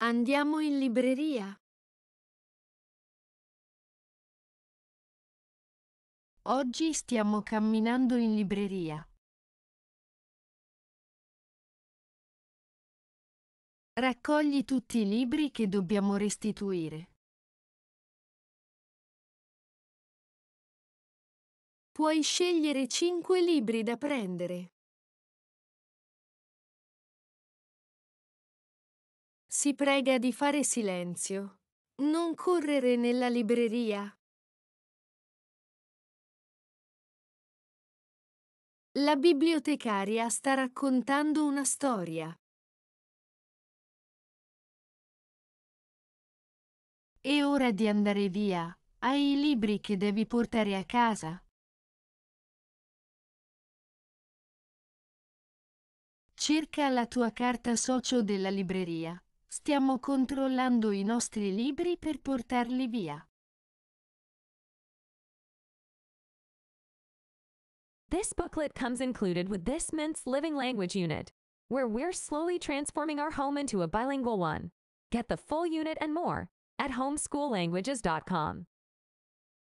Andiamo in libreria. Oggi stiamo camminando in libreria. Raccogli tutti i libri che dobbiamo restituire. Puoi scegliere cinque libri da prendere. Si prega di fare silenzio. Non correre nella libreria. La bibliotecaria sta raccontando una storia. È ora di andare via. Hai i libri che devi portare a casa. Cerca la tua carta socio della libreria. Stiamo controllando i nostri libri per portarli via. This booklet comes included with this month's Living Language unit, where we're slowly transforming our home into a bilingual one. Get the full unit and more at homeschoollanguages.com.